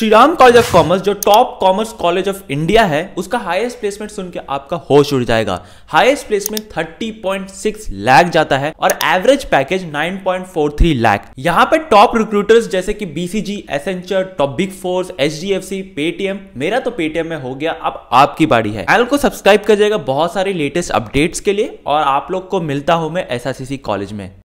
Shri Ram college of commerce जो top commerce college of India है उसका हाईएस्ट प्लेसमेंट सुन के आपका होश उड़ जाएगा हाईएस्ट प्लेसमेंट 30.6 लाख जाता है और एवरेज पैकेज 9.43 लाख यहाँ पे टॉप रिक्रूटर्स जैसे कि BCG Accenture top big fours H D F C Paytm मेरा तो पेटीएम में हो गया अब आपकी बारी है चैनल को सब्सक्राइब कर जाएगा बहुत सारे लेटेस्ट अपडेट्स के लिए और आप लोग को मिलता हूं मैं एस कॉलेज में